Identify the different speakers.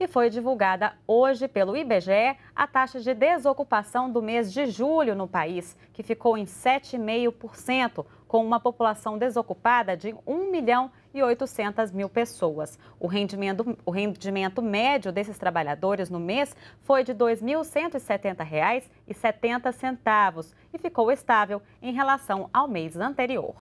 Speaker 1: e foi divulgada hoje pelo IBGE a taxa de desocupação do mês de julho no país, que ficou em 7,5%, com uma população desocupada de 1 milhão e 800 mil pessoas. O rendimento, o rendimento médio desses trabalhadores no mês foi de R$ 2.170,70 e ficou estável em relação ao mês anterior.